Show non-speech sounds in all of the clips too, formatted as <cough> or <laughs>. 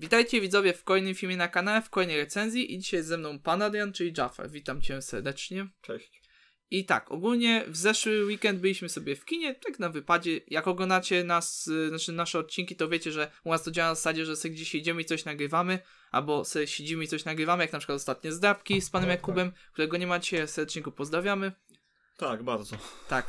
Witajcie widzowie w kolejnym filmie na kanale, w kolejnej recenzji i dzisiaj ze mną pan Adrian, czyli Jaffer. Witam cię serdecznie. Cześć. I tak, ogólnie w zeszły weekend byliśmy sobie w kinie, tak na wypadzie. Jak oglądacie nas, y, znaczy nasze odcinki, to wiecie, że u nas to działa na zasadzie, że sobie gdzieś idziemy i coś nagrywamy, albo sobie siedzimy i coś nagrywamy, jak na przykład ostatnie zdrabki z panem tak. Jakubem, którego nie macie, serdecznie go pozdrawiamy. Tak, bardzo. Tak.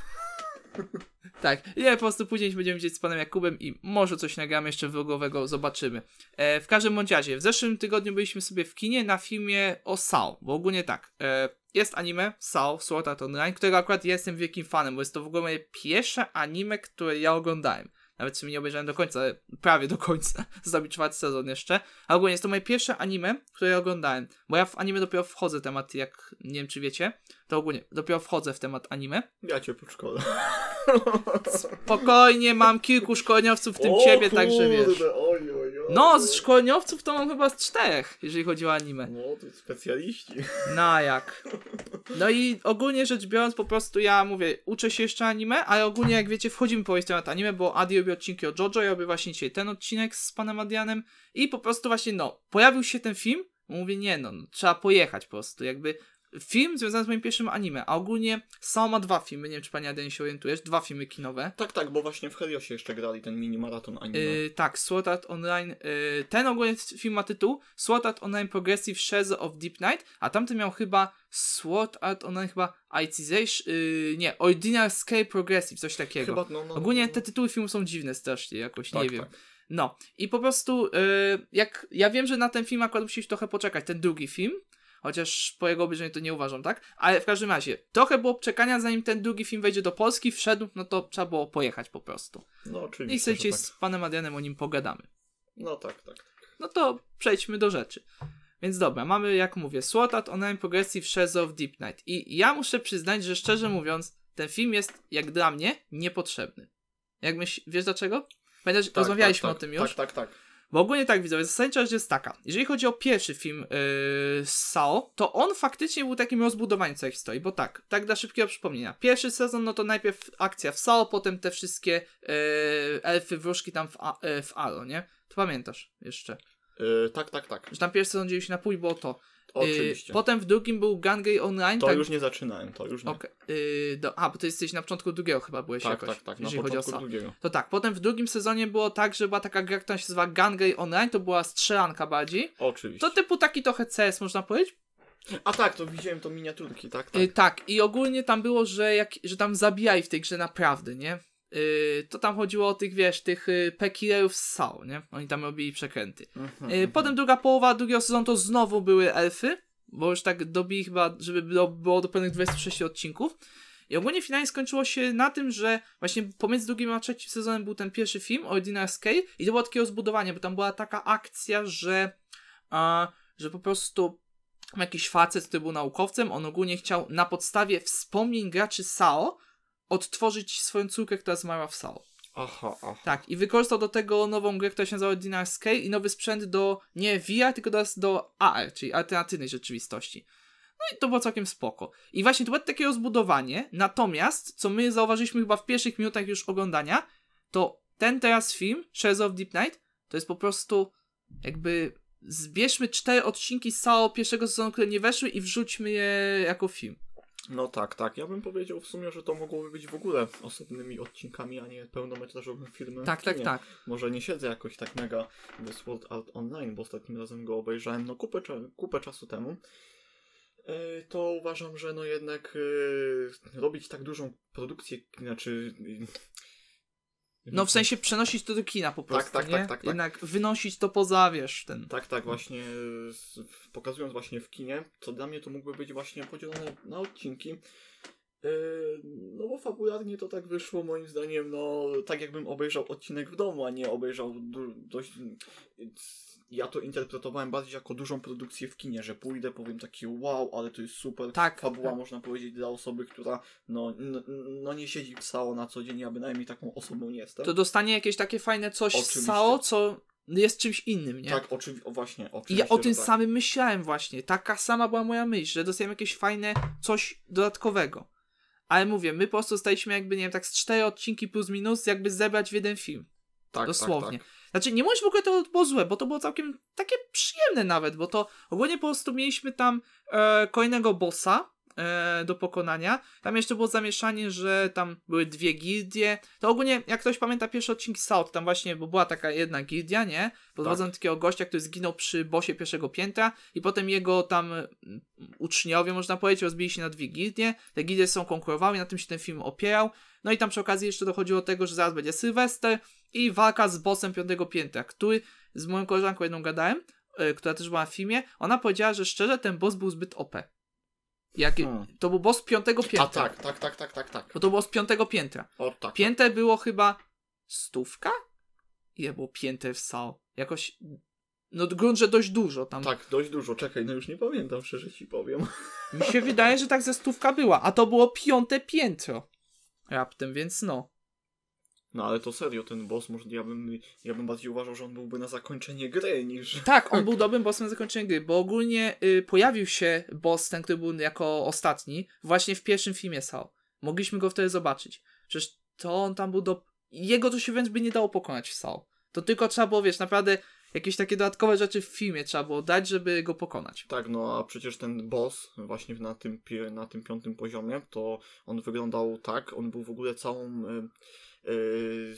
<laughs> Tak, nie, po prostu później będziemy widzieć z panem Jakubem i może coś nagramy jeszcze vlogowego, zobaczymy. E, w każdym bądź razie, w zeszłym tygodniu byliśmy sobie w kinie na filmie o Sao, bo ogólnie tak, e, jest anime Sao, Sword Art Online, którego akurat jestem wielkim fanem, bo jest to w ogóle moje pierwsze anime, które ja oglądałem. Nawet sobie nie obejrzałem do końca, prawie do końca. <laughs> Zrobił czwarty sezon jeszcze. A ogólnie jest to moje pierwsze anime, które oglądałem. Bo ja w anime dopiero wchodzę temat, jak nie wiem czy wiecie, to ogólnie dopiero wchodzę w temat anime. Ja cię podszkolę. Spokojnie, mam kilku szkoleniowców, w tym o, ciebie, kurde, także wiesz. No, z szkoleniowców to mam chyba z czterech, jeżeli chodzi o anime. No, to specjaliści. Na jak. No i ogólnie rzecz biorąc, po prostu ja mówię, uczę się jeszcze anime, ale ogólnie jak wiecie, wchodzimy po na anime, bo Adi robi odcinki o JoJo, ja robię właśnie dzisiaj ten odcinek z panem Adianem i po prostu właśnie, no, pojawił się ten film, mówię, nie no, no trzeba pojechać po prostu, jakby film związany z moim pierwszym anime, a ogólnie Sao ma dwa filmy, nie wiem czy pani Adrian się orientujesz, dwa filmy kinowe. Tak, tak, bo właśnie w Heliosie jeszcze grali ten mini maraton anime. Yy, tak, Sword Art Online, yy, ten ogólnie film ma tytuł Sword Art Online Progressive Shadow of Deep Night, a tamten miał chyba Sword Art Online chyba ITZation, yy, nie, Ordinary Scale Progressive, coś takiego. Chyba, no, no, Ogólnie no, no. te tytuły filmów są dziwne strasznie jakoś, tak, nie wiem. Tak. No i po prostu, yy, jak ja wiem, że na ten film akurat musisz trochę poczekać, ten drugi film, Chociaż po jego obejrzeniu to nie uważam, tak? Ale w każdym razie, trochę było czekania, zanim ten drugi film wejdzie do Polski, wszedł, no to trzeba było pojechać po prostu. No oczywiście. I w tak. z panem Adrianem o nim pogadamy. No tak, tak. No to przejdźmy do rzeczy. Więc dobra, mamy, jak mówię, Słotat Online Progressive Shares of Deep Night. I ja muszę przyznać, że szczerze mówiąc, ten film jest, jak dla mnie, niepotrzebny. Jak myślisz, wiesz dlaczego? Pamiętasz, tak, rozmawialiśmy tak, tak, o tym tak. już? Tak, tak, tak. Bo ogólnie tak widzę, zasadnicza rzecz jest taka. Jeżeli chodzi o pierwszy film yy, Sao, to on faktycznie był takim rozbudowaniem całej historii, bo tak, tak dla szybkiego przypomnienia. Pierwszy sezon, no to najpierw akcja w Sao, potem te wszystkie yy, elfy, wróżki tam w, yy, w Alo, nie? To pamiętasz jeszcze? Yy, tak, tak, tak. Że tam pierwszy sezon dzieje się na pół, bo to. Oczywiście. Y, potem w drugim był Gangay Online. To tak... już nie zaczynałem, to już nie. Okay. Y, do... A, bo ty jesteś na początku drugiego chyba byłeś tak, jakoś. Tak, tak, jeżeli na chodzi początku o drugiego. To tak, potem w drugim sezonie było tak, że była taka gra, która się nazywa Gangay Online, to była strzelanka bardziej. Oczywiście. To typu taki trochę CS można powiedzieć, a tak, to widziałem to miniaturki, tak? Y, tak, tak. i ogólnie tam było, że, jak, że tam zabijaj w tej grze naprawdę, nie? Y, to tam chodziło o tych, wiesz, tych y, pekilerów z Sao, nie? Oni tam robili przekręty. Mhm, y, mhm. Potem druga połowa drugiego sezonu to znowu były elfy, bo już tak dobili chyba, żeby było, było do pełnych 26 odcinków. I ogólnie finalnie skończyło się na tym, że właśnie pomiędzy drugim a trzecim sezonem był ten pierwszy film, Ordinary Scale, i to było takie rozbudowanie, bo tam była taka akcja, że, a, że po prostu jakiś facet, który był naukowcem, on ogólnie chciał na podstawie wspomnień graczy Sao odtworzyć swoją córkę, która zmarła w Sao. Oho, oho. Tak, i wykorzystał do tego nową grę, która się nazywa Dinar's Scale i nowy sprzęt do nie VR, tylko teraz do AR, czyli alternatywnej rzeczywistości. No i to było całkiem spoko. I właśnie to było takie rozbudowanie, natomiast, co my zauważyliśmy chyba w pierwszych minutach już oglądania, to ten teraz film, Shares of Deep Night, to jest po prostu jakby zbierzmy cztery odcinki z całego pierwszego sezonu, które nie weszły i wrzućmy je jako film. No tak, tak. Ja bym powiedział w sumie, że to mogłoby być w ogóle osobnymi odcinkami, a nie pełnometrażowym filmem. Tak, tak, tak. Może nie siedzę jakoś tak mega w Sword Art Online, bo ostatnim razem go obejrzałem no kupę, kupę czasu temu. E, to uważam, że no jednak e, robić tak dużą produkcję, znaczy no w sensie przenosić to do kina po tak, prostu. Tak, tak, nie? tak, tak, tak. Jednak wynosić to poza wiesz ten. Tak, tak, właśnie pokazując właśnie w kinie, co dla mnie to mógłby być właśnie podzielone na odcinki. Yy, no bo fabularnie to tak wyszło moim zdaniem, no tak jakbym obejrzał odcinek w domu, a nie obejrzał dość ja to interpretowałem bardziej jako dużą produkcję w kinie, że pójdę, powiem taki wow, ale to jest super tak, fabuła, tak. można powiedzieć, dla osoby, która no, no, no nie siedzi w SAO na co dzień, ja bynajmniej taką osobą nie jestem. To dostanie jakieś takie fajne coś z SAO, co jest czymś innym, nie? Tak, oczywiście, właśnie. Oczywiście, ja o tym tak. samym myślałem właśnie, taka sama była moja myśl, że dostałem jakieś fajne coś dodatkowego. Ale mówię, my po prostu staliśmy jakby, nie wiem, tak z cztery odcinki plus minus, jakby zebrać w jeden film. Tak, tak, Dosłownie. Tak, tak. Znaczy, nie mówić w ogóle to było złe, bo to było całkiem takie przyjemne nawet, bo to ogólnie po prostu mieliśmy tam e, kolejnego bossa, e, do pokonania. Tam jeszcze było zamieszanie, że tam były dwie gildie. To ogólnie, jak ktoś pamięta pierwszy odcinek South, tam właśnie, bo była taka jedna gildia, nie? Podwodzą tak. takiego gościa, który zginął przy bosie pierwszego piętra i potem jego tam mm, uczniowie, można powiedzieć, rozbili się na dwie gildie. Te gildie są konkurowały, na tym się ten film opierał. No i tam przy okazji jeszcze dochodziło do tego, że zaraz będzie Sylwester, i walka z bossem piątego piętra, który z moją koleżanką jedną gadałem, yy, która też była w filmie, ona powiedziała, że szczerze ten boss był zbyt OP. Jak, hmm. To był boss piątego piętra. A, tak, tak, tak, tak, tak, tak. Bo to było z piątego piętra. O, tak, Pięte tak. było chyba stówka? Nie, było pięte w SAO? Jakoś no grunt, że dość dużo tam. Tak, dość dużo. Czekaj, no już nie pamiętam, szczerze ci powiem. Mi się wydaje, że tak ze stówka była, a to było piąte piętro. Raptem, więc no. No ale to serio, ten boss, może ja bym, ja bym bardziej uważał, że on byłby na zakończenie gry niż... Tak, on <laughs> był dobrym bossem na zakończenie gry, bo ogólnie y, pojawił się boss ten, który był jako ostatni, właśnie w pierwszym filmie Saw. Mogliśmy go wtedy zobaczyć. Przecież to on tam był do... Jego to się więc by nie dało pokonać w Saw. To tylko trzeba było, wiesz, naprawdę jakieś takie dodatkowe rzeczy w filmie trzeba było dać, żeby go pokonać. Tak, no a przecież ten boss właśnie na tym, na tym piątym poziomie, to on wyglądał tak, on był w ogóle całą... Yy,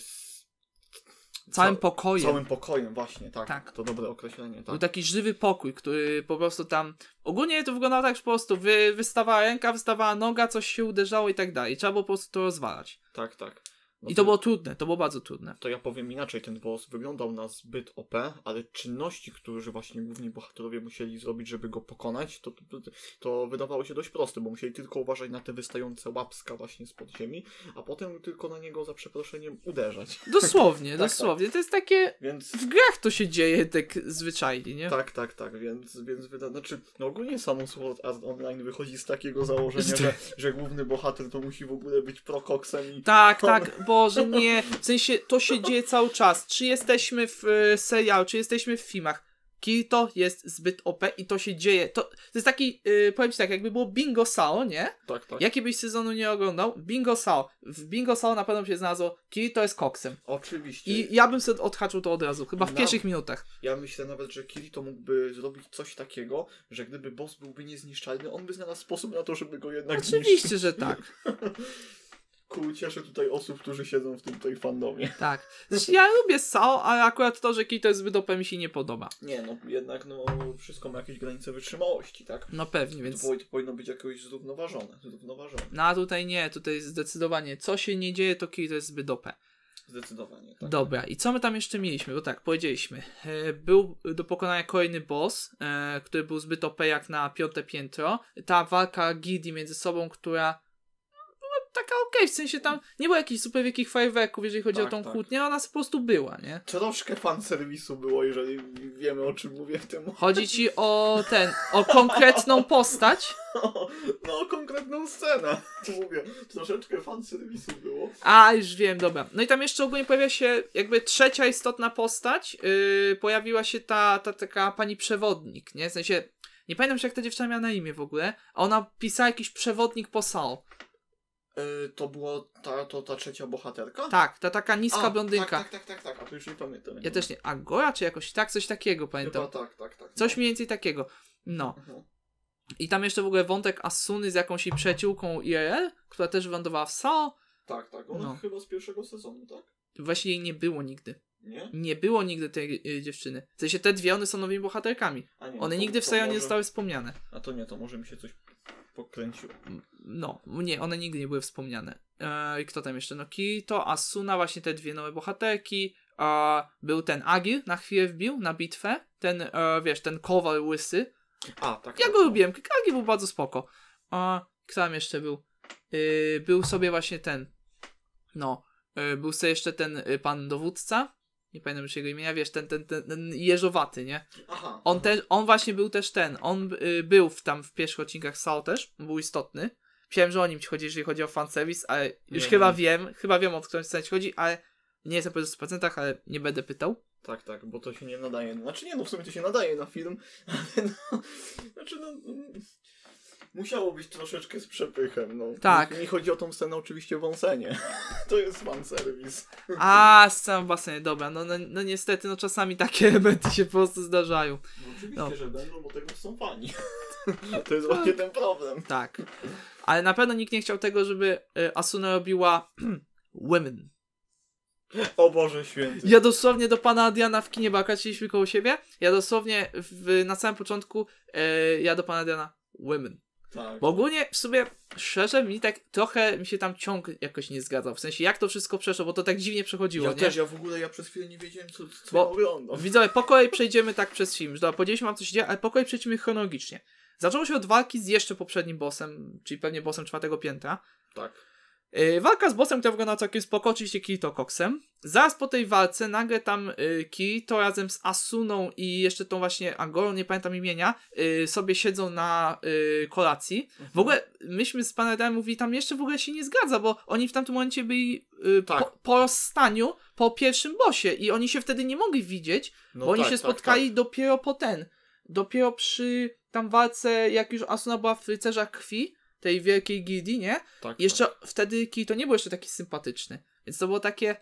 Całym pokojem. Całym pokojem, właśnie, tak. tak. To dobre określenie. Tak. Był taki żywy pokój, który po prostu tam. Ogólnie to wyglądało tak, że po prostu wy, wystawała ręka, wystawała noga, coś się uderzało i tak dalej. Trzeba było po prostu to rozwalać. Tak, tak. No I to było trudne, to było bardzo trudne. To ja powiem inaczej, ten boss wyglądał na zbyt OP, ale czynności, które właśnie główni bohaterowie musieli zrobić, żeby go pokonać, to, to, to wydawało się dość proste, bo musieli tylko uważać na te wystające łapska właśnie z podziemi, a potem tylko na niego za przeproszeniem uderzać. <laughs> Dosłownie, tak, tak. dosłownie. Tak. To jest takie... Więc... W grach to się dzieje tak zwyczajnie, nie? Tak, tak, tak, więc, więc wyda... znaczy, no ogólnie samo Sword Art Online wychodzi z takiego założenia, że, że główny bohater to musi w ogóle być prokoksem i... Tak, <laughs> tak, bo Boże, nie. W sensie to się dzieje cały czas. Czy jesteśmy w y, serialu, czy jesteśmy w filmach. Kirito jest zbyt OP i to się dzieje. To, to jest taki, y, powiem ci tak, jakby było Bingo Sao, nie? Tak, tak. Jaki byś sezonu nie oglądał? Bingo Sao. W Bingo Sao na pewno się znalazło Kirito jest koksem. Oczywiście. I ja bym sobie odhaczył to od razu, chyba w pierwszych minutach. Ja myślę nawet, że Kirito mógłby zrobić coś takiego, że gdyby boss byłby niezniszczalny, on by znalazł sposób na to, żeby go jednak Oczywiście, zniszczyć. że tak. <laughs> cool, cieszę tutaj osób, którzy siedzą w tym tej fandomie. Tak. Znaczy ja lubię Sao, ale akurat to, że Kito jest zbyt OP mi się nie podoba. Nie, no jednak no wszystko ma jakieś granice wytrzymałości, tak? No pewnie, więc... To, to powinno być jakoś zrównoważone, zrównoważone. No a tutaj nie, tutaj zdecydowanie co się nie dzieje, to Kito jest zbyt OP. Zdecydowanie. Tak. Dobra, i co my tam jeszcze mieliśmy? Bo tak, powiedzieliśmy. E, był do pokonania kolejny boss, e, który był zbyt OP jak na piąte piętro. Ta walka Gidi między sobą, która taka okej, okay, w sensie tam nie było jakichś super wielkich fajweków, jeżeli chodzi tak, o tą tak. kłótnię, ona po prostu była, nie? Troszkę fanserwisu było, jeżeli wiemy o czym mówię w tym Chodzi ci o ten, o konkretną postać? <laughs> No, o konkretną scenę, to <laughs> mówię, troszeczkę fanserwisu było. A, już wiem, dobra. No i tam jeszcze ogólnie pojawia się jakby trzecia istotna postać, yy, pojawiła się ta, ta taka pani przewodnik, nie? W sensie nie pamiętam, się, jak ta dziewczyna miała na imię w ogóle. Ona pisała jakiś przewodnik po SAO. Yy, to była ta, to, ta trzecia bohaterka? Tak, ta taka niska A, blondynka. Tak, tak, tak, tak, tak a to już nie pamiętam. Ja też nie. a goja czy jakoś tak, coś takiego pamiętam. Chyba tak, tak, tak. Coś no. mniej więcej takiego. No. Mhm. I tam jeszcze w ogóle wątek Asuny z jakąś jej przyjaciółką iel która też wylądowała w SAO. Tak, tak, ona no. chyba z pierwszego sezonu, tak? Właśnie jej nie było nigdy. Nie? Nie było nigdy tej y, dziewczyny. W sensie te dwie, one są nowymi bohaterkami. A nie, no one to, nigdy w serialu nie zostały wspomniane. A to nie, to może mi się coś pokręciło. Mm, no, nie, one nigdy nie były wspomniane. E, kto tam jeszcze? No Kito, Asuna, właśnie te dwie nowe bohaterki. E, był ten Agil, na chwilę wbił na bitwę. Ten, e, wiesz, ten kowal łysy. A, tak. Ja tak, go tak. lubiłem, Agil był bardzo spoko. E, kto tam jeszcze był? E, był sobie właśnie ten, no, e, był sobie jeszcze ten y, pan dowódca, nie pamiętam już jego imienia, wiesz, ten, ten, ten, ten jeżowaty, nie? Aha. On, też, on właśnie był też ten, on y, był w, tam w pierwszych odcinkach SAO też, był istotny. Wiem, że o nim ci chodzi, jeżeli chodzi o fanserwis, ale już nie, chyba nie. wiem, chyba wiem o którą scenę ci chodzi, ale nie jestem pewien w procentach, ale nie będę pytał. Tak, tak, bo to się nie nadaje. Znaczy nie, no w sumie to się nadaje na film, <laughs> ale no, znaczy no musiało być troszeczkę z przepychem. No. Tak. Nie chodzi o tą scenę oczywiście wąsenie. <laughs> to jest fanserwis. A, scena w basenie, dobra. No, no, no, niestety, no czasami takie <laughs> elementy się po prostu zdarzają. No, oczywiście, no. że będą, bo tego są fani. <laughs> to jest właśnie ten problem. Tak. Ale na pewno nikt nie chciał tego, żeby y, Asuna robiła <clears throat> women. O Boże święty. Ja dosłownie do pana Diana w kinie Baka, siedzieliśmy koło siebie. Ja dosłownie w, na samym początku e, ja do pana Diana women. Tak. Bo ogólnie w sumie szczerze mi tak trochę mi się tam ciąg jakoś nie zgadzał. W sensie jak to wszystko przeszło, bo to tak dziwnie przechodziło. Ja nie? też, ja w ogóle ja przez chwilę nie wiedziałem co, co bo, ja oglądam. Widzowie, po kolei przejdziemy tak przez film. Dobra, powiedzieliśmy wam co się dzieje, ale po kolei przejdziemy chronologicznie. Zaczęło się od walki z jeszcze poprzednim bossem, czyli pewnie bossem czwartego piętra. Tak. Y, walka z bossem, która wygląda całkiem spoko, oczywiście Kirito koksem. Zaraz po tej walce nagle tam y, Kirito razem z Asuną i jeszcze tą właśnie Angolą, nie pamiętam imienia, y, sobie siedzą na y, kolacji. W ogóle myśmy z panem mówili, tam jeszcze w ogóle się nie zgadza, bo oni w tamtym momencie byli tak. po, po rozstaniu, po pierwszym bosie i oni się wtedy nie mogli widzieć, no bo tak, oni się tak, spotkali tak, dopiero po ten, dopiero przy tam walce, jak już Asuna była w Rycerzach Krwi, tej wielkiej gildii, nie? Tak, jeszcze tak. wtedy Kirito nie był jeszcze taki sympatyczny. Więc to było takie,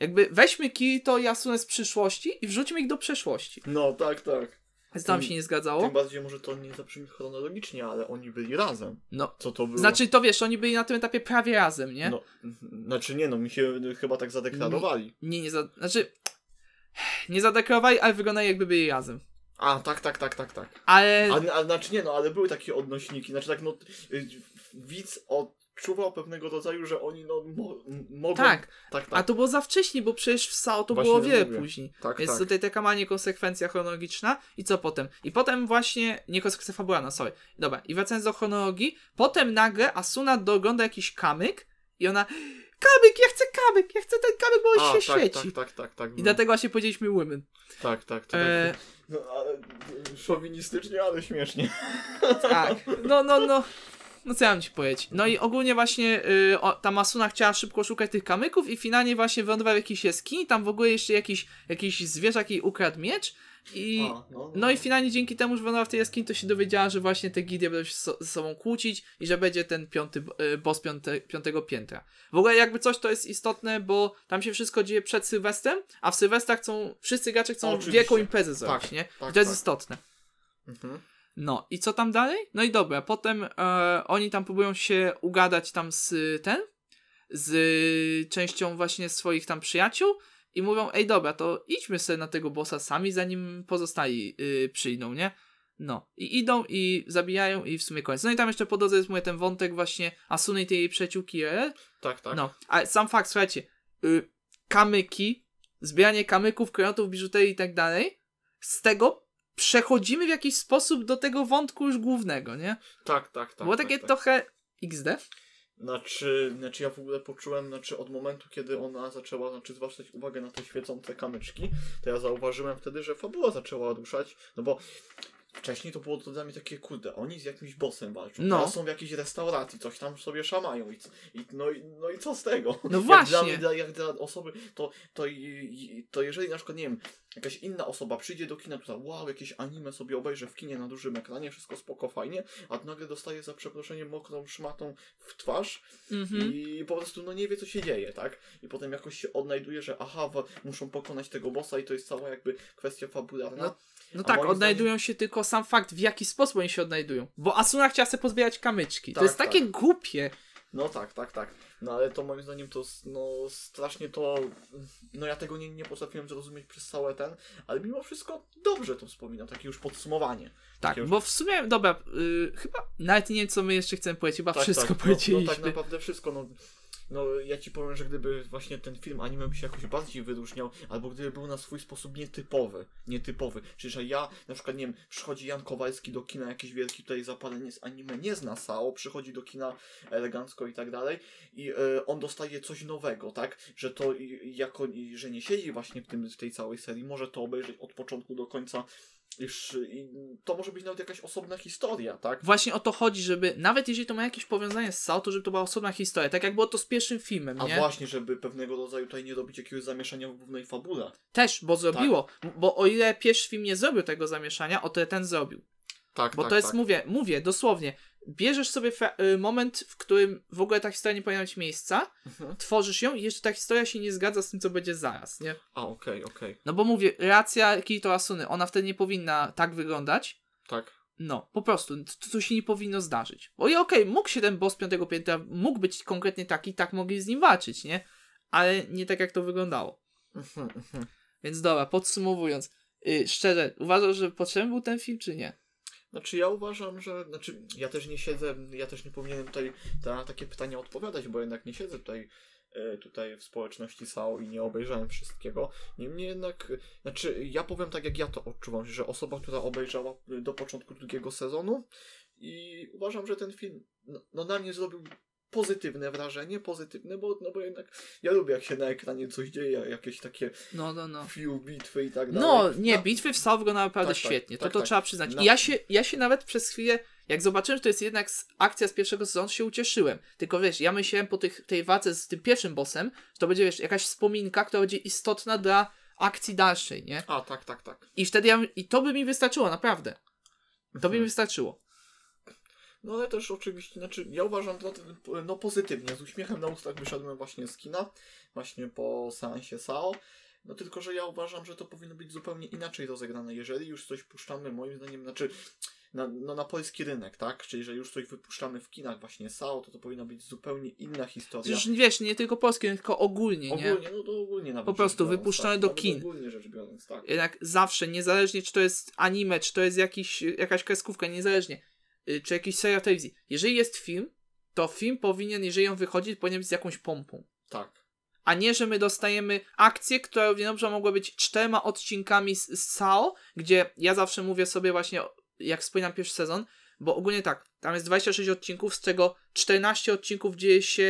jakby weźmy Kirito i Asune z przyszłości i wrzućmy ich do przeszłości. No, tak, tak. Więc tam się nie zgadzało. Tym bardziej może to nie zabrzmi chronologicznie, ale oni byli razem. No. Co to było? Znaczy to wiesz, oni byli na tym etapie prawie razem, nie? No, mhm. znaczy nie no, mi się chyba tak zadeklarowali. Nie, nie, nie za... znaczy nie zadeklarowali, ale wyglądali jakby byli razem. A, tak, tak, tak, tak, tak. Ale... A, a, znaczy nie, no, ale były takie odnośniki, znaczy tak, no, y, widz odczuwał pewnego rodzaju, że oni, no, mo mogą... Tak. tak, tak, a to było za wcześnie, bo przecież w SAO to właśnie było wiele później. Tak, Więc tak. tutaj taka ma niekonsekwencja chronologiczna i co potem? I potem właśnie, niekonsekwencja fabularna, no, sorry. Dobra, i wracając do chronologii, potem nagle Asuna dogląda jakiś kamyk i ona... Kamyk, ja chcę kamyk, ja chcę ten kamyk, bo on a, się tak, tak świeci. Tak, tak, tak, tak. I no. dlatego właśnie powiedzieliśmy women. Tak, tak, to tak. tak. E, no, ale, szowinistycznie, ale śmiesznie. Tak, no, no, no. No co ja mam ci powiedzieć? No i ogólnie właśnie yy, o, ta Masuna chciała szybko szukać tych kamyków i finalnie właśnie wylądował jakiś eski jaskini, tam w ogóle jeszcze jakiś, jakiś zwierzak jej ukradł miecz i, no, no. no. i no. finalnie dzięki temu, że ona w tej jaskini to się dowiedziała, że właśnie te gildie będą się ze sobą kłócić i że będzie ten piąty e, boss piąte, piątego piętra. W ogóle jakby coś to jest istotne, bo tam się wszystko dzieje przed Sylwestrem, a w Sylwestrach chcą, wszyscy gracze chcą Oczywiście. wielką imprezę zrobić, tak, nie? Tak, to jest tak. istotne. Mhm. No i co tam dalej? No i dobra, potem e, oni tam próbują się ugadać tam z ten, z częścią właśnie swoich tam przyjaciół i mówią, ej dobra, to idźmy sobie na tego bossa sami, zanim pozostali yy, przyjdą, nie? No, i idą i zabijają i w sumie koniec. No i tam jeszcze po drodze jest mówię, ten wątek właśnie Asuny i tej jej przyjaciółki RL. E? Tak, tak. No, ale sam fakt, słuchajcie, yy, kamyki, zbieranie kamyków, kronotów, biżuterii i tak dalej, z tego przechodzimy w jakiś sposób do tego wątku już głównego, nie? Tak, tak, tak. Było takie tak, tak. trochę XD. Znaczy, znaczy ja w ogóle poczułem, znaczy od momentu, kiedy ona zaczęła znaczy zwracać uwagę na te świecące kamyczki, to ja zauważyłem wtedy, że fabuła zaczęła ruszać, no bo wcześniej to było dla mnie takie, kurde, oni z jakimś bossem walczą, no. są w jakiejś restauracji, coś tam sobie szamają i, i, no, i, no i co z tego? No <laughs> właśnie. Jak dla, jak dla osoby, to, to, to jeżeli na przykład, nie wiem, jakaś inna osoba przyjdzie do kina, tutaj, wow, jakieś anime sobie obejrzę w kinie na dużym ekranie, wszystko spoko, fajnie, a nagle dostaje za przeproszeniem mokrą szmatą w twarz mm-hmm. i po prostu no nie wie, co się dzieje, tak? I potem jakoś się odnajduje, że aha, muszą pokonać tego bossa i to jest cała jakby kwestia fabularna. No, no tak, odnajdują zdaniem... się tylko sam fakt, w jaki sposób oni się odnajdują. Bo Asuna chciała sobie pozbierać kamyczki. Tak, to jest takie tak. głupie. No tak, tak, tak. No ale to moim zdaniem to no strasznie to, no ja tego nie, nie potrafiłem zrozumieć przez cały ten, ale mimo wszystko dobrze to wspominam, takie już podsumowanie. Tak, bo w sumie, dobra, y, chyba nawet nie wiem, co my jeszcze chcemy powiedzieć, chyba tak, tak wszystko tak, powiedzieliśmy. No, no, tak naprawdę wszystko, no, no ja ci powiem, że gdyby właśnie ten film anime by się jakoś bardziej wyróżniał, albo gdyby był na swój sposób nietypowy, nietypowy, czyli że ja, na przykład, nie wiem, przychodzi Jan Kowalski do kina, jakiś wielki tutaj zapalenie z anime, nie zna Sao, przychodzi do kina elegancko i tak dalej i y, on dostaje coś nowego, tak, że to i, jako, że nie siedzi właśnie w, tym, w tej całej serii, może to obejrzeć od początku do końca już to może być nawet jakaś osobna historia, tak? Właśnie o to chodzi, żeby nawet jeżeli to ma jakieś powiązanie z Sao, to żeby to była osobna historia, tak jak było to z pierwszym filmem, A nie? właśnie, żeby pewnego rodzaju tutaj nie robić jakiegoś zamieszania w głównej fabule. Też, bo tak. zrobiło. Tak. Bo o ile pierwszy film nie zrobił tego zamieszania, o tyle ten zrobił. Tak, bo tak, to jest, tak. mówię, mówię dosłownie, bierzesz sobie y, moment, w którym w ogóle ta historia nie powinna mieć miejsca, mhm. tworzysz ją i jeszcze ta historia się nie zgadza z tym, co będzie zaraz, nie? A, okej, okay, okej. Okay. No bo mówię, racja Kirito Asuny, ona wtedy nie powinna tak wyglądać. Tak. No, po prostu, to, to się nie powinno zdarzyć. Bo i okej, okay, mógł się ten boss piątego piętra, mógł być konkretnie taki, tak mogli z nim walczyć, nie? Ale nie tak, jak to wyglądało. Mhm, mhm. Więc dobra, podsumowując, yy, szczerze, uważasz, że potrzebny był ten film, czy nie? Znaczy ja uważam, że, znaczy ja też nie siedzę, ja też nie powinienem tutaj na takie pytania odpowiadać, bo jednak nie siedzę tutaj e, tutaj w społeczności SAO i nie obejrzałem wszystkiego. Niemniej jednak, e, znaczy ja powiem tak jak ja to odczuwam, że osoba, która obejrzała e, do początku drugiego sezonu i uważam, że ten film no, no na mnie zrobił pozytywne wrażenie, pozytywne, bo, no bo jednak ja lubię jak się na ekranie coś dzieje, jakieś takie no, no, no. Few, bitwy i tak no, dalej. No, nie, bitwy w Saw wyglądały naprawdę tak, tak świetnie, tak, to, tak, to trzeba przyznać. I ja się, ja się nawet przez chwilę, jak zobaczyłem, że to jest jednak akcja z pierwszego sezonu, się ucieszyłem. Tylko wiesz, ja myślałem po tych, tej walce z tym pierwszym bossem, że to będzie wiesz, jakaś wspominka, która będzie istotna dla akcji dalszej, nie? A, tak, tak, tak. I wtedy ja, i to by mi wystarczyło, naprawdę. To by mi mhm. wystarczyło. No ale też oczywiście, znaczy ja uważam to no, pozytywnie, z uśmiechem na ustach wyszedłem właśnie z kina, właśnie po seansie SAO. No tylko, że ja uważam, że to powinno być zupełnie inaczej rozegrane. Jeżeli już coś puszczamy, moim zdaniem, znaczy na, no, na polski rynek, tak? Czyli, że już coś wypuszczamy w kinach właśnie SAO, to to powinna być zupełnie inna historia. Już wiesz, nie tylko polski, tylko ogólnie, nie? Ogólnie, no to ogólnie nawet. Po prostu wypuszczane tak, do kin. Ogólnie rzecz biorąc, tak. Jednak zawsze, niezależnie czy to jest anime, czy to jest jakiś, jakaś kreskówka, niezależnie Y, czy jakiś serial telewizji. Jeżeli jest film, to film powinien, jeżeli on wychodzi, powinien być z jakąś pompą. Tak. A nie, że my dostajemy akcję, która równie dobrze mogła być czterema odcinkami z, z SAO, gdzie ja zawsze mówię sobie właśnie, jak wspominam pierwszy sezon, bo ogólnie tak, tam jest 26 odcinków, z czego 14 odcinków dzieje się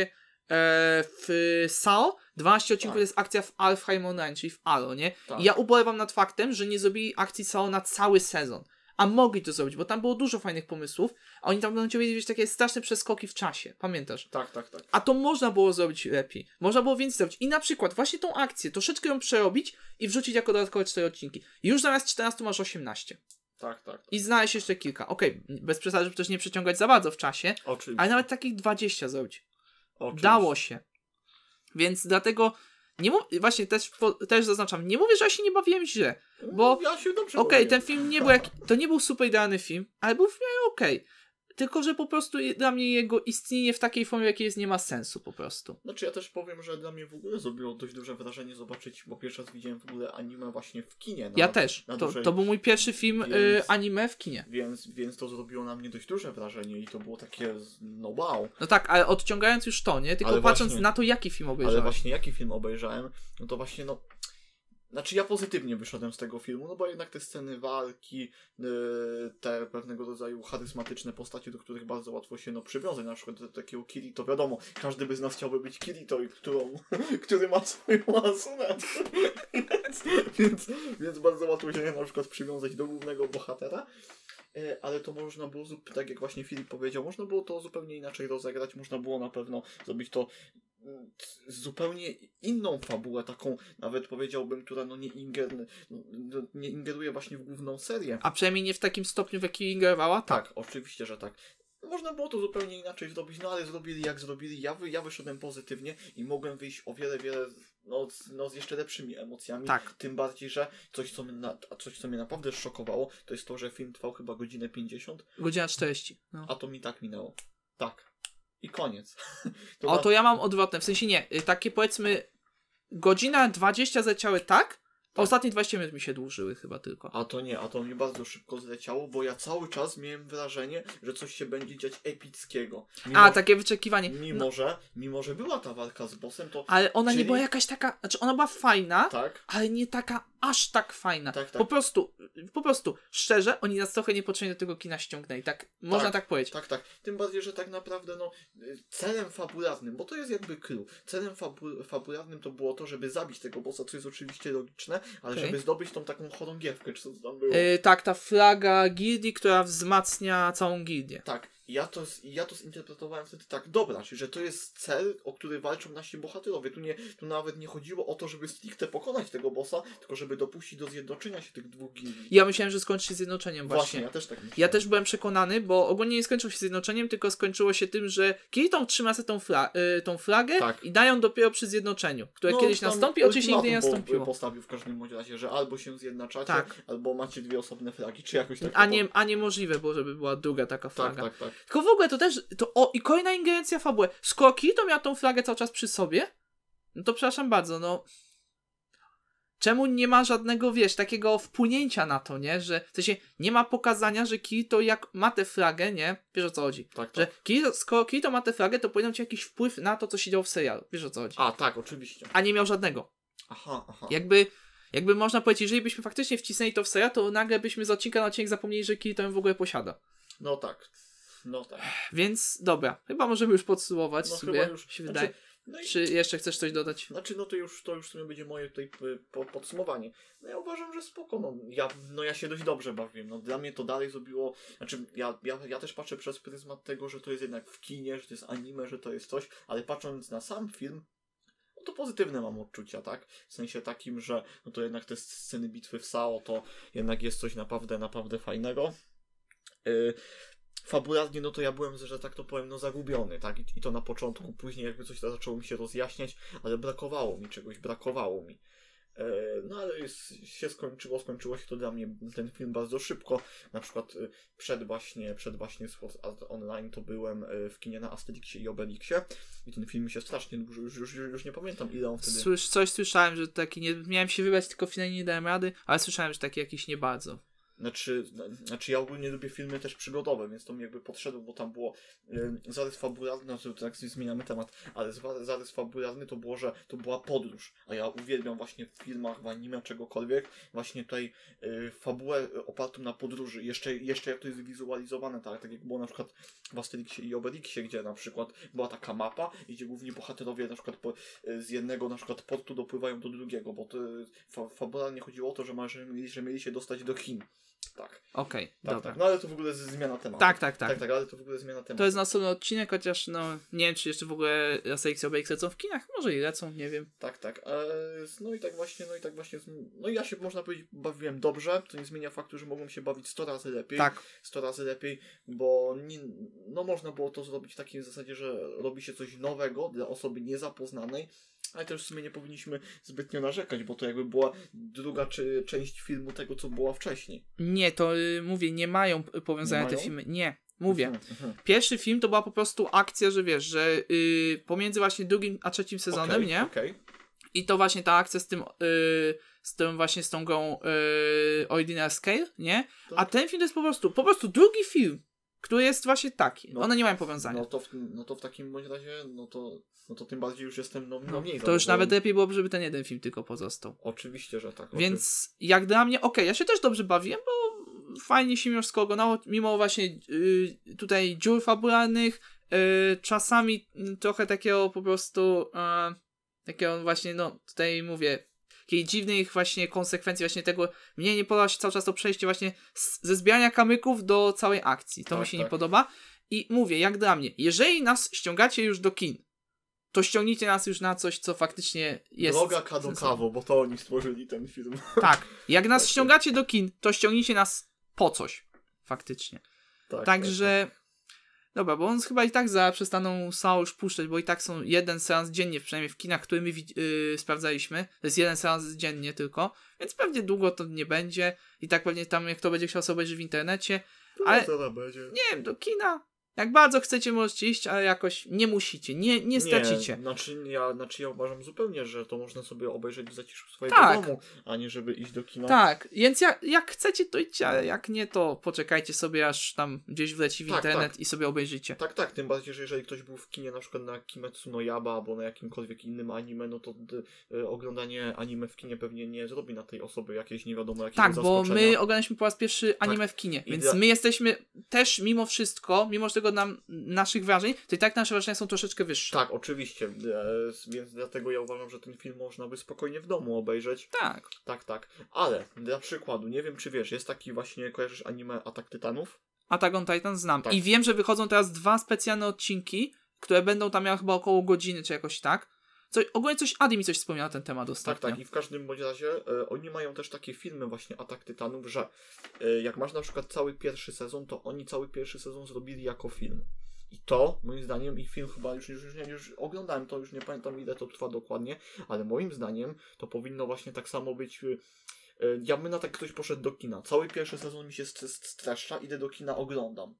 e, w SAO, 12 odcinków tak. jest akcja w Alfheim Online, czyli w Alo, nie? Tak. I ja ubolewam nad faktem, że nie zrobili akcji SAO na cały sezon a mogli to zrobić, bo tam było dużo fajnych pomysłów, a oni tam będą mieli gdzieś takie straszne przeskoki w czasie, pamiętasz? Tak, tak, tak. A to można było zrobić lepiej, można było więcej zrobić i na przykład właśnie tą akcję, troszeczkę ją przerobić i wrzucić jako dodatkowe 4 odcinki. Już zamiast 14 masz 18. Tak, tak, tak. I znaleźć jeszcze kilka. Okej, okay, bez przesady, żeby też nie przeciągać za bardzo w czasie. Oczywiście. Ale nawet takich 20 zrobić. Oczywiście. Dało się. Więc dlatego nie mów, właśnie też, też zaznaczam, nie mówię, że ja się nie bawiłem źle, bo ja okej, okay, ten film nie był jak, to nie był super idealny film, ale był w miarę okej. Okay. Tylko, że po prostu dla mnie jego istnienie w takiej formie, jakiej jest, nie ma sensu po prostu. Znaczy ja też powiem, że dla mnie w ogóle zrobiło dość duże wrażenie zobaczyć, bo pierwszy raz widziałem w ogóle anime właśnie w kinie. Na, ja też. to, dużej... to był mój pierwszy film y, więc, y, anime w kinie. Więc, więc to zrobiło na mnie dość duże wrażenie i to było takie no wow. No tak, ale odciągając już to, nie? Tylko ale patrząc właśnie, na to, jaki film obejrzałem. Ale właśnie jaki film obejrzałem, no to właśnie no znaczy ja pozytywnie wyszedłem z tego filmu, no bo jednak te sceny walki, y, te pewnego rodzaju charyzmatyczne postacie, do których bardzo łatwo się no, przywiązać, na przykład do takiego Kirito, wiadomo, każdy by z nas chciałby być Kirito, i którą, <laughs> który ma swoją asunę, <laughs> więc, więc, więc bardzo łatwo się na przykład przywiązać do głównego bohatera y, ale to można było, tak jak właśnie Filip powiedział, można było to zupełnie inaczej rozegrać, można było na pewno zrobić to zupełnie inną fabułę, taką nawet powiedziałbym, która no nie, inger, no, no, nie ingeruje właśnie w główną serię. A przynajmniej nie w takim stopniu, w jaki ingerowała? Tak, tak oczywiście, że tak. Można było to zupełnie inaczej zrobić, no ale zrobili jak zrobili. Ja, wy, ja wyszedłem pozytywnie i mogłem wyjść o wiele, wiele no, no, z jeszcze lepszymi emocjami. Tak. Tym bardziej, że coś co, mnie na, coś, co mnie naprawdę szokowało, to jest to, że film trwał chyba godzinę 50. Godzina 40. No. A to mi tak minęło. Tak i koniec. <laughs> To o, to ja mam odwrotne, w sensie nie, y, takie powiedzmy godzina 20 zleciały tak, tak. Ostatnie 20 minut mi się dłużyły chyba tylko. A to nie, a to mi bardzo szybko zleciało, bo ja cały czas miałem wrażenie, że coś się będzie dziać epickiego. Mimo, a, takie wyczekiwanie. Mimo, no. że, mimo, że była ta walka z bossem, to... Ale ona czyli... nie była jakaś taka, znaczy ona była fajna, tak. ale nie taka aż tak fajna. Tak, tak. Po prostu, po prostu, szczerze, oni nas trochę niepotrzebnie do tego kina ściągnęli, tak? Można tak, tak powiedzieć. Tak, tak. Tym bardziej, że tak naprawdę, no, celem fabularnym, bo to jest jakby clue, celem fabu fabularnym to było to, żeby zabić tego bossa, co jest oczywiście logiczne, ale okay. żeby zdobyć tą taką chorągiewkę, czy co tam było. Yy, tak, ta flaga gildii, która wzmacnia całą gildię. Tak, ja to, ja to zinterpretowałem wtedy tak, dobra, czyli że to jest cel, o który walczą nasi bohaterowie. Tu, nie, tu nawet nie chodziło o to, żeby stricte pokonać tego bossa, tylko żeby dopuścić do zjednoczenia się tych dwóch gildii. Ja myślałem, że skończy się zjednoczeniem właśnie. Właśnie, ja też tak myślałem. Ja też byłem przekonany, bo ogólnie nie skończyło się zjednoczeniem, tylko skończyło się tym, że Kirton trzyma sobie tą, fla y, tą flagę tak. i dają dopiero przy zjednoczeniu, które no, kiedyś nastąpi, oczywiście nigdy nie nastąpiło. postawił w każdym razie, że albo się zjednaczacie, tak. albo macie dwie osobne flagi, czy jakoś tak. A, nie, a niemożliwe było, żeby była druga taka tak, flaga. Tak, tak, tak. Tylko w ogóle to też, to o, i kolejna ingerencja fabułę. Skoro to miał tą flagę cały czas przy sobie, no to przepraszam bardzo, no czemu nie ma żadnego, wiesz, takiego wpłynięcia na to, nie? Że w sensie nie ma pokazania, że Kirito jak ma tę flagę, nie? Wiesz o co chodzi. Tak, tak. Że Kirito, skoro Kirito ma tę flagę, to powinien mieć jakiś wpływ na to, co się działo w serialu. Wiesz o co chodzi. A, tak, oczywiście. A nie miał żadnego. Aha, aha. Jakby, jakby można powiedzieć, jeżeli byśmy faktycznie wcisnęli to w serial, to nagle byśmy z odcinka na odcinek zapomnieli, że Kirito ją w ogóle posiada. No tak, no tak. Więc dobra, chyba możemy już podsumować no, sobie, chyba już, się wydaje. Znaczy, no i, Czy jeszcze chcesz coś dodać? Znaczy, no to już to już sobie będzie moje tutaj y, podsumowanie. No ja uważam, że spoko. No ja, no ja się dość dobrze bawiłem. No dla mnie to dalej zrobiło. Znaczy, ja, ja, ja też patrzę przez pryzmat tego, że to jest jednak w kinie, że to jest anime, że to jest coś, ale patrząc na sam film, no to pozytywne mam odczucia, tak? W sensie takim, że no to jednak te sceny bitwy w Sao to jednak jest coś naprawdę, naprawdę fajnego. Yy, fabularnie, no to ja byłem, że tak to powiem, no zagubiony, tak? I, to na początku, później jakby coś zaczęło mi się rozjaśniać, ale brakowało mi czegoś, brakowało mi. E, no ale jest, się skończyło, skończyło się to dla mnie ten film bardzo szybko. Na przykład y, przed właśnie, przed właśnie Sword Art Online to byłem y, w kinie na Asterixie i Obelixie i ten film mi się strasznie już, już, już nie pamiętam ile on wtedy... Słysz, coś słyszałem, że taki, nie, miałem się wybrać, tylko finalnie nie dałem rady, ale słyszałem, że taki jakiś nie bardzo. Znaczy, znaczy ja ogólnie lubię filmy też przygodowe, więc to mi jakby podszedł, bo tam było y, zarys fabularny, znaczy tak zmieniamy temat, ale zarys fabularny to było, że to była podróż, a ja uwielbiam właśnie w filmach, w anime, czegokolwiek, właśnie tutaj y, fabułę y, opartą na podróży, jeszcze, jeszcze jak to jest wizualizowane, tak, tak jak było na przykład w Asterixie i Obelixie, gdzie na przykład była taka mapa, gdzie główni bohaterowie na przykład po, y, z jednego na przykład portu dopływają do drugiego, bo to, fa fabularnie chodziło o to, że, ma, że, mieli, że mieli się dostać do Chin. Tak. Okej, okay, tak, tak, dobra. Tak. No ale to w ogóle jest zmiana tematu. Tak, tak, tak. Tak, tak, ale to w ogóle jest zmiana tematu. To jest następny odcinek, chociaż no nie wiem, czy jeszcze w ogóle Asterix i Obelix lecą w kinach, może i lecą, nie wiem. Tak, tak. Eee, no i tak właśnie, no i tak właśnie, no i ja się można powiedzieć bawiłem dobrze, to nie zmienia faktu, że mogłem się bawić 100 razy lepiej. Tak. 100 razy lepiej, bo nie, no można było to zrobić w takim zasadzie, że robi się coś nowego dla osoby niezapoznanej, ale też w sumie nie powinniśmy zbytnio narzekać, bo to jakby była druga czy, część filmu tego, co była wcześniej. Nie, to y, mówię, nie mają powiązania nie mają? te filmy. Nie, mówię. Aha, mhm, mhm. Pierwszy film to była po prostu akcja, że wiesz, że y, pomiędzy właśnie drugim a trzecim sezonem, okay, nie? Okay. I to właśnie ta akcja z tym, y, z tym właśnie z tą grą y, Ordinary Scale, nie? Tak. A ten film to jest po prostu, po prostu drugi film który jest właśnie taki. No, One nie mają powiązania. No to, w, no to w takim bądź razie, no to, no to tym bardziej już jestem no, no, no mniej. To już nawet lepiej byłoby, żeby ten jeden film tylko pozostał. Oczywiście, że tak. Więc oczywiście. jak dla mnie, okej, okay, ja się też dobrze bawiłem, bo fajnie się mimo wszystko oglądało, mimo właśnie y, tutaj dziur fabularnych, y, czasami trochę takiego po prostu, yy, takiego właśnie, no tutaj mówię, takiej dziwnej właśnie konsekwencji właśnie tego, mnie nie podoba się cały czas to przejście właśnie z, ze zbijania kamyków do całej akcji. To tak, mi się tak. nie podoba. I mówię, jak dla mnie, jeżeli nas ściągacie już do kin, to ściągnijcie nas już na coś, co faktycznie jest. Droga Kadokawo, bo to oni stworzyli ten film. <laughs> Tak. Jak nas tak, tak, ściągacie do kin, to ściągnijcie nas po coś. Faktycznie. Tak, tak, Także Dobra, bo on chyba i tak za przestaną SAO już puszczać, bo i tak są jeden seans dziennie, przynajmniej w kinach, które my yy, sprawdzaliśmy. To jest jeden seans dziennie tylko, więc pewnie długo to nie będzie. I tak pewnie tam, jak to będzie chciał sobie obejrzeć w internecie. No, ale to będzie. Nie wiem, do kina jak bardzo chcecie, możecie iść, ale jakoś nie musicie, nie, nie stracicie. Nie, znaczy, ja, znaczy ja uważam zupełnie, że to można sobie obejrzeć w zaciszu swojego tak. domu, a nie żeby iść do kina. Tak, więc jak, jak chcecie, to idźcie, ale jak nie, to poczekajcie sobie, aż tam gdzieś wleci w tak, tak. internet tak. i sobie obejrzycie. Tak, tak, tym bardziej, że jeżeli ktoś był w kinie na przykład na Kimetsu no Yaba albo na jakimkolwiek innym anime, no to y, y oglądanie anime w kinie pewnie nie zrobi na tej osoby jakiejś nie wiadomo jakiego Tak, bo my oglądaliśmy po raz pierwszy anime tak. w kinie, więc my jesteśmy też mimo wszystko, mimo że naszego nam, naszych wrażeń, to i tak nasze wrażenia są troszeczkę wyższe. Tak, oczywiście. E, więc dlatego ja uważam, że ten film można by spokojnie w domu obejrzeć. Tak. Tak, tak. Ale dla przykładu, nie wiem czy wiesz, jest taki właśnie, kojarzysz anime Atak Tytanów? Attack on Titan znam. Tak. I wiem, że wychodzą teraz dwa specjalne odcinki, które będą tam miały chyba około godziny czy jakoś tak. Co, ogólnie coś, Adi mi coś wspomniał na ten temat tak, ostatnio. Tak, tak, i w każdym bądź razie e, oni mają też takie filmy właśnie Atak Tytanów, że e, jak masz na przykład cały pierwszy sezon, to oni cały pierwszy sezon zrobili jako film. I to, moim zdaniem, ich film chyba już, już, już, już oglądałem to, już nie pamiętam ile to trwa dokładnie, ale moim zdaniem to powinno właśnie tak samo być... E, e ja bym na tak ktoś poszedł do kina. Cały pierwszy sezon mi się streszcza, idę do kina, oglądam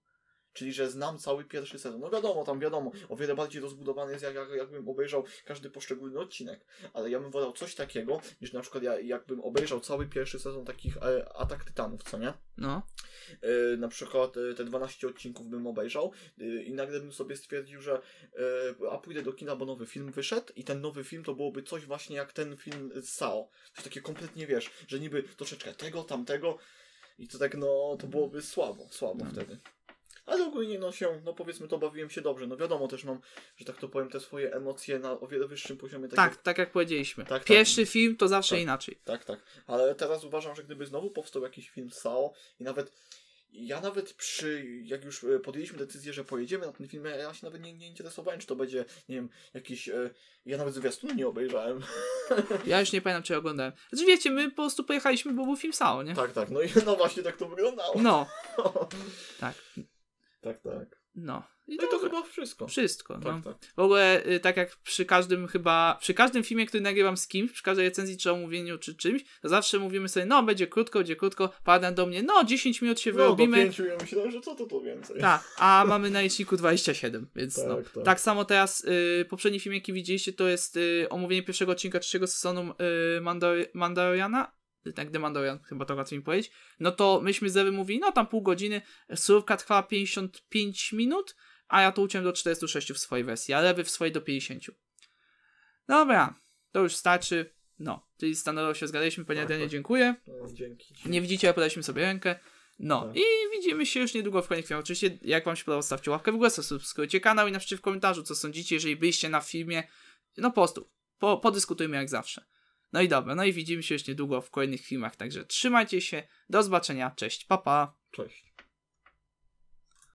czyli że znam cały pierwszy sezon. No wiadomo, tam wiadomo, o wiele bardziej rozbudowany jest, jak, jak, jakbym obejrzał każdy poszczególny odcinek, ale ja bym wolał coś takiego, niż na przykład ja, jakbym obejrzał cały pierwszy sezon takich e, Atak Tytanów, co nie? No. E, na przykład e, te 12 odcinków bym obejrzał e, i nagle bym sobie stwierdził, że e, a pójdę do kina, bo nowy film wyszedł i ten nowy film to byłoby coś właśnie jak ten film z Sao. To takie kompletnie, wiesz, że niby troszeczkę tego, tamtego i to tak, no, to byłoby słabo, słabo no. wtedy. Ale ogólnie no się, no powiedzmy to bawiłem się dobrze. No wiadomo też mam, no, że tak to powiem, te swoje emocje na o wiele wyższym poziomie. Tak, tak jak, tak jak powiedzieliśmy. Tak, tak. Pierwszy tak, film to zawsze tak. inaczej. Tak, tak. Ale teraz uważam, że gdyby znowu powstał jakiś film Sao i nawet ja nawet przy, jak już e, podjęliśmy decyzję, że pojedziemy na ten film, ja się nawet nie, nie interesowałem, czy to będzie, nie wiem, jakiś, e, ja nawet zwiastun nie obejrzałem. <laughs> Ja już nie pamiętam, czy oglądałem. Znaczy wiecie, my po prostu pojechaliśmy, bo był film Sao, nie? Tak, tak, no i no właśnie tak to wyglądało. No, <laughs> tak. Tak, tak. No. I no to chyba wszystko. Wszystko. Tak, no. tak. W ogóle y, tak jak przy każdym chyba, przy każdym filmie, który nagrywam z kimś, przy każdej recenzji czy omówieniu czy czymś, zawsze mówimy sobie, no będzie krótko, będzie krótko, pada do mnie, no 10 minut się no, wyrobimy. No 5 ja myślałem, że co to to więcej. Tak, a mamy na liczniku 27, więc tak, no. Tak. tak samo teraz y, poprzedni film jaki widzieliście to jest y, omówienie pierwszego odcinka trzeciego sezonu y, Mandal Mandaloriana tak The chyba to łatwiej mi powiedzieć, no to myśmy z mówili, no tam pół godziny, surówka trwała 55 minut, a ja to uciąłem do 46 w swojej wersji, a Ewy w swojej do 50. Dobra, to już starczy. No, czyli standardowo się zgadaliśmy, panie tak, Adrianie, tak. dziękuję. No, dzięki. Nie widzicie, ale podaliśmy sobie rękę. No tak. i widzimy się już niedługo w koniec filmu. Oczywiście, jak wam się podoba, stawcie łapkę w górę, subskrybujcie kanał i napiszcie w komentarzu, co sądzicie, jeżeli byliście na filmie. No po prostu, po, podyskutujmy jak zawsze. No i dobra, no i widzimy się już niedługo w kolejnych filmach, także trzymajcie się, do zobaczenia, cześć, papa. Pa. Cześć.